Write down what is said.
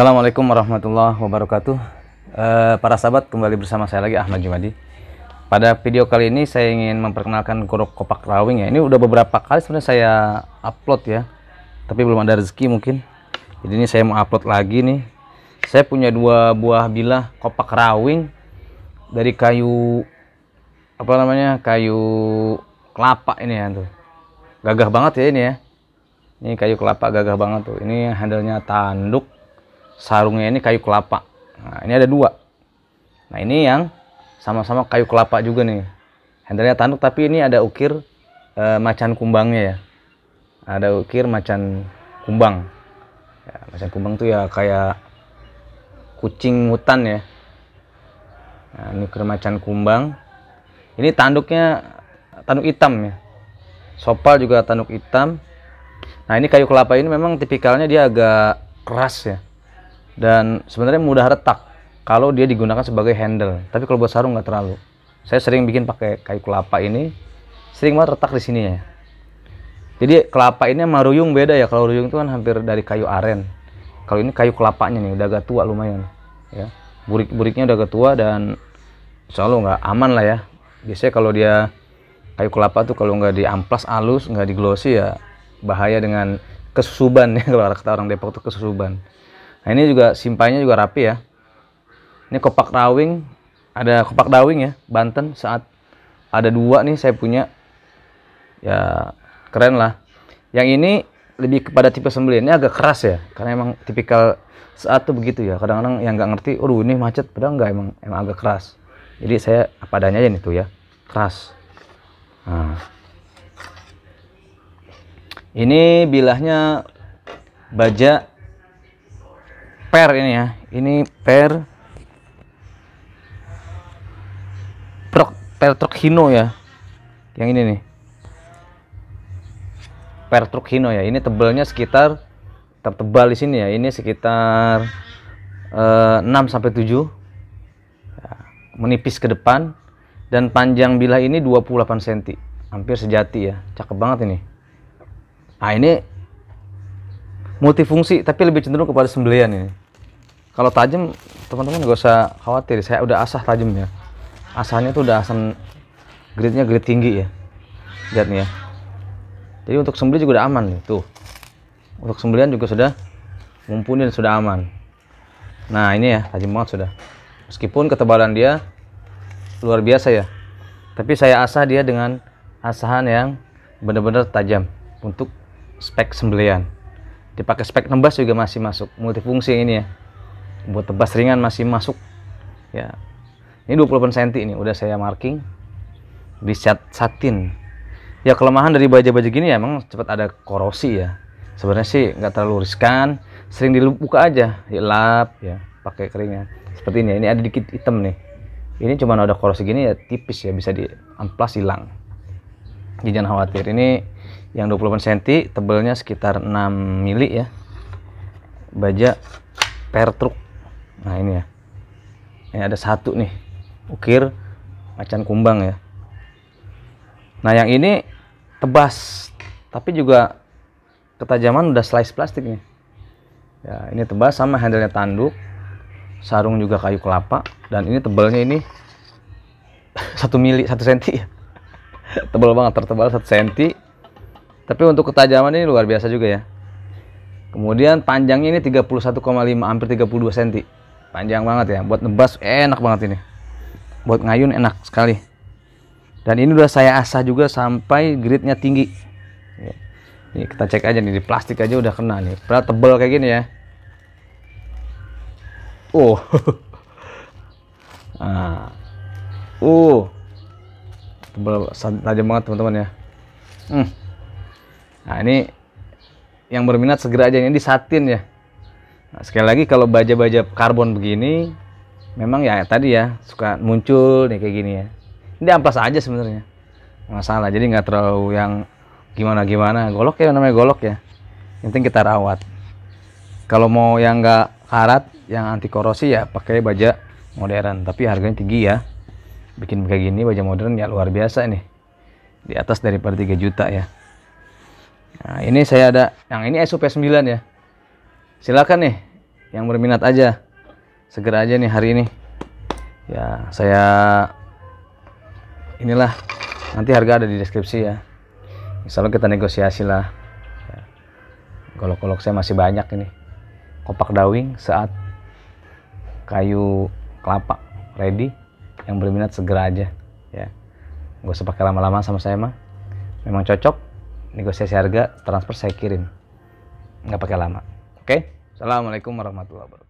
Assalamualaikum warahmatullahi wabarakatuh. e, para sahabat kembali bersama saya lagi Ahmad Jumadi. Pada video kali ini saya ingin memperkenalkan gorok kopak rawing ya. Ini udah beberapa kali sebenarnya saya upload ya, tapi belum ada rezeki mungkin. Jadi ini saya mau upload lagi nih. Saya punya dua buah bilah kopak rawing dari kayu apa namanya kayu kelapa ini ya tuh. Gagah banget ya ini ya. Ini kayu kelapa gagah banget tuh. Ini handlenya tanduk sarungnya ini kayu kelapa. Nah, ini ada dua. Nah, ini yang sama-sama kayu kelapa juga nih. Handlenya tanduk tapi ini ada ukir e, macan kumbangnya ya. Ada ukir macan kumbang. Ya, macan kumbang tuh ya kayak kucing hutan ya. Nah, ini ukir macan kumbang. Ini tanduknya tanduk hitam ya. Sopal juga tanduk hitam. Nah, ini kayu kelapa ini memang tipikalnya dia agak keras ya dan sebenarnya mudah retak kalau dia digunakan sebagai handle tapi kalau buat sarung nggak terlalu saya sering bikin pakai kayu kelapa ini sering banget retak di sini ya jadi kelapa ini sama ruyung beda ya kalau ruyung itu kan hampir dari kayu aren kalau ini kayu kelapanya nih udah agak tua lumayan ya burik-buriknya udah agak tua dan selalu nggak aman lah ya biasanya kalau dia kayu kelapa tuh kalau nggak amplas halus nggak glossy ya bahaya dengan kesusuban ya kalau kata orang Depok tuh kesusuban Nah ini juga simpainya juga rapi ya. Ini kopak rawing, ada kopak dawing ya, Banten saat ada dua nih saya punya. Ya keren lah. Yang ini lebih kepada tipe ini agak keras ya, karena emang tipikal saat tuh begitu ya. Kadang-kadang yang nggak ngerti, aduh ini macet, padahal nggak emang emang agak keras. Jadi saya apa adanya aja nih tuh ya, keras. Nah. Ini bilahnya baja per ini ya ini per truk, per truk hino ya yang ini nih per truk hino ya ini tebalnya sekitar tertebal di sini ya ini sekitar eh, 6 7 ya, menipis ke depan dan panjang bilah ini 28 cm hampir sejati ya cakep banget ini nah ini multifungsi tapi lebih cenderung kepada sembelian ini kalau tajam teman-teman gak usah khawatir saya udah asah tajam ya asahnya tuh udah asam gridnya grid tinggi ya lihat nih ya jadi untuk sembeli juga udah aman nih tuh untuk sembelian juga sudah mumpuni dan sudah aman nah ini ya tajam banget sudah meskipun ketebalan dia luar biasa ya tapi saya asah dia dengan asahan yang benar-benar tajam untuk spek sembelian dipakai spek nembas juga masih masuk multifungsi ini ya buat tebas ringan masih masuk ya ini 28 cm ini udah saya marking di cat satin ya kelemahan dari baja-baja gini ya emang cepat ada korosi ya sebenarnya sih nggak terlalu riskan sering dibuka aja dilap ya, ya pakai keringnya seperti ini ya, ini ada dikit hitam nih ini cuma ada korosi gini ya tipis ya bisa di amplas hilang jadi jangan khawatir ini yang 28 cm tebelnya sekitar 6 mili ya baja per truk nah ini ya ini ada satu nih ukir macan kumbang ya nah yang ini tebas tapi juga ketajaman udah slice plastik nih ya ini tebas sama handlenya tanduk sarung juga kayu kelapa dan ini tebalnya ini satu mili satu senti ya, tebal banget tertebal satu senti tapi untuk ketajaman ini luar biasa juga ya kemudian panjangnya ini 31,5 hampir 32 senti panjang banget ya buat nebas enak banget ini buat ngayun enak sekali dan ini udah saya asah juga sampai gridnya tinggi ya. ini kita cek aja nih di plastik aja udah kena nih berat tebel kayak gini ya oh nah. uh tebel tajam banget teman-teman ya hmm. nah ini yang berminat segera aja ini di satin ya Nah, sekali lagi kalau baja-baja karbon begini memang ya tadi ya suka muncul nih kayak gini ya. Ini amplas aja sebenarnya. Masalah jadi nggak terlalu yang gimana-gimana. Golok ya namanya golok ya. Yang penting kita rawat. Kalau mau yang nggak karat, yang anti korosi ya pakai baja modern. Tapi harganya tinggi ya. Bikin kayak gini baja modern ya luar biasa ini Di atas daripada 3 juta ya. Nah, ini saya ada yang ini SUP 9 ya silakan nih yang berminat aja segera aja nih hari ini ya saya inilah nanti harga ada di deskripsi ya misalnya kita negosiasi lah ya. golok-golok saya masih banyak ini kopak dawing saat kayu kelapa ready yang berminat segera aja ya Gak usah pakai lama-lama sama saya mah memang cocok negosiasi harga transfer saya kirim nggak pakai lama Oke, okay? Assalamualaikum warahmatullahi wabarakatuh.